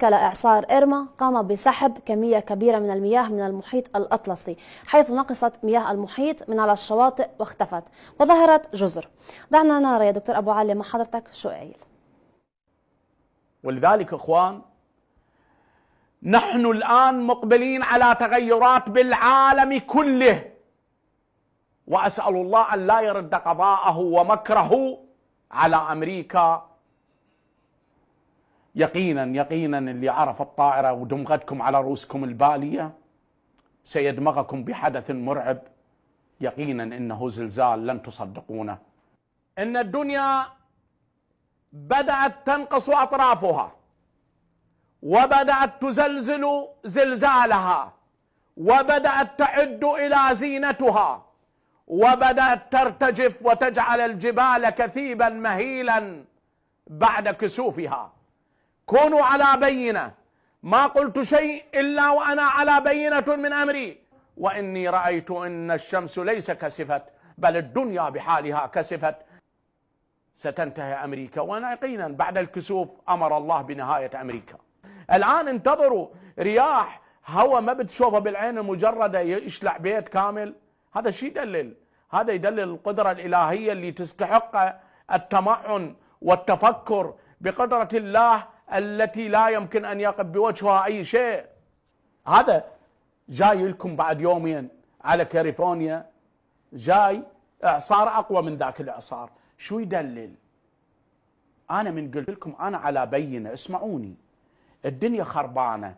كلا إعصار إرما قام بسحب كمية كبيرة من المياه من المحيط الأطلسي حيث نقصت مياه المحيط من على الشواطئ واختفت وظهرت جزر دعنا نرى يا دكتور أبو علي مع حضرتك شو قايل ولذلك إخوان نحن الآن مقبلين على تغيرات بالعالم كله وأسأل الله أن لا يرد قضاءه ومكره على أمريكا يقينا يقينا اللي عرف الطائرة ودمغتكم على رؤوسكم البالية سيدمغكم بحدث مرعب يقينا إنه زلزال لن تصدقونه إن الدنيا بدأت تنقص أطرافها وبدأت تزلزل زلزالها وبدأت تعد إلى زينتها وبدأت ترتجف وتجعل الجبال كثيبا مهيلا بعد كسوفها كونوا على بينة ما قلت شيء إلا وأنا على بينة من أمري وإني رأيت أن الشمس ليس كسفت بل الدنيا بحالها كسفت ستنتهي أمريكا وأنا يقينا بعد الكسوف أمر الله بنهاية أمريكا الآن انتظروا رياح هواء ما بتشوفه بالعين المجردة يشلع بيت كامل هذا شيء يدلل هذا يدلل القدرة الإلهية اللي تستحق التمعن والتفكر بقدرة الله التي لا يمكن أن يقف بوجهها أي شيء هذا جاي لكم بعد يومين على كاليفورنيا جاي إعصار أقوى من ذاك الإعصار شو يدلل أنا من قلت لكم أنا على بينة اسمعوني الدنيا خربانة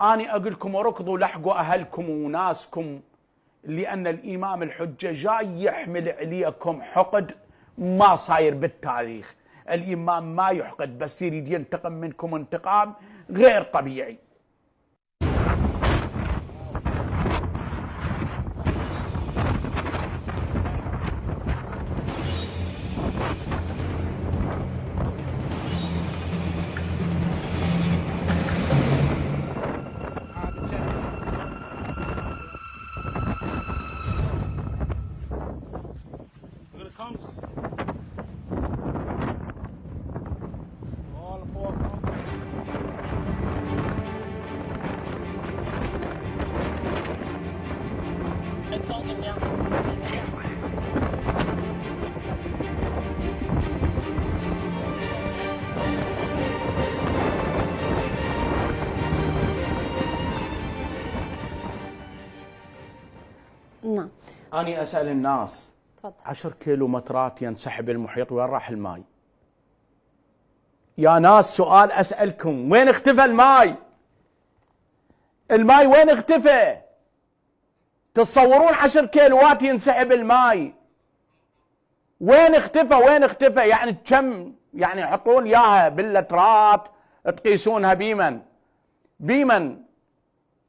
أنا أقول لكم اركضوا لحقوا أهلكم وناسكم لأن الإمام الحجة جاي يحمل عليكم حقد ما صاير بالتاريخ الإمام ما يحقد بس يريد ينتقم منكم انتقام غير طبيعي نعم أنا أسأل الناس تفضل 10 كيلومترات ينسحب المحيط وين راح الماي؟ يا ناس سؤال أسألكم وين اختفى الماي؟ الماي وين اختفى؟ تتصورون 10 كيلوات ينسحب الماي وين اختفى وين اختفى يعني كم يعني يحطون ياها باللترات تقيسونها بيمن بيمن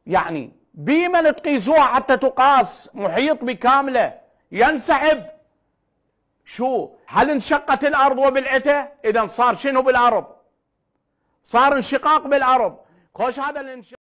يعني بيمن تقيسوها حتى تقاس محيط بكامله ينسحب شو هل انشقت الارض وبلعته اذا صار شنو بالارض صار انشقاق بالارض خوش هذا الانشقاق